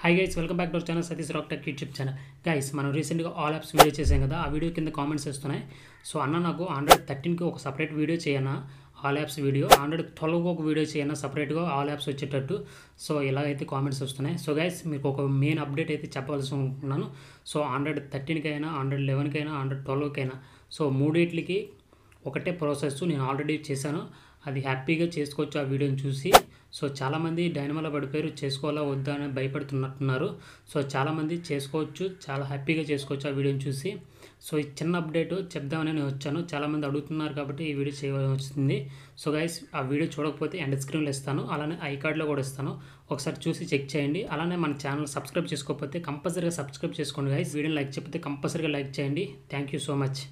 high guys welcome back to channel Satish rock tech YouTube channel guys మనం రీసెంట్గా all apps video చేసాం కదా ఆ వీడియో కింద కామెంట్స్ వస్తున్నాయి సో అన్న నాకు హండ్రెడ్ థర్టీన్కి ఒక సపరేట్ వీడియో చేయన్న ఆల్ యాప్స్ వీడియో హండ్రెడ్ ట్వెల్వ్కి ఒక వీడియో చేయన్న సపరేట్గా ఆల్ యాప్స్ వచ్చేటట్టు సో ఇలాగైతే కామెంట్స్ వస్తున్నాయి సో గైస్ మీకు ఒక మెయిన్ అప్డేట్ అయితే చెప్పాల్సి ఉంటున్నాను సో హండ్రెడ్ థర్టీన్కి అయినా హండ్రెడ్ లెవెన్కి అయినా హండ్రెడ్ ట్వెల్వ్కి అయినా సో మూడిట్లకి ఒకటే ప్రాసెస్ నేను ఆల్రెడీ చేశాను అది హ్యాపీగా చేసుకోవచ్చు ఆ వీడియోని చూసి సో చాలామంది డైనమాలో పడిపోయారు చేసుకోవాలా వద్దా అని భయపడుతున్నట్టున్నారు సో చాలామంది చేసుకోవచ్చు చాలా హ్యాపీగా చేసుకోవచ్చు ఆ వీడియోని చూసి సో ఈ చిన్న అప్డేట్ చెప్దామని నేను వచ్చాను చాలామంది అడుగుతున్నారు కాబట్టి ఈ వీడియో చేయవలసి వచ్చింది సో గైస్ ఆ వీడియో చూడకపోతే ఎండ్ స్క్రీన్లో ఇస్తాను అలానే ఐ కార్డ్లో కూడా ఇస్తాను ఒకసారి చూసి చెక్ చేయండి అలానే మన ఛానల్ సబ్స్క్రైబ్ చేసుకోకపోతే కంపల్సరీగా సబ్స్క్రైబ్ చేసుకోండి గైస్ వీడియోని లైక్ చెప్పితే కంపల్సరీగా లైక్ చేయండి థ్యాంక్ యూ సో మచ్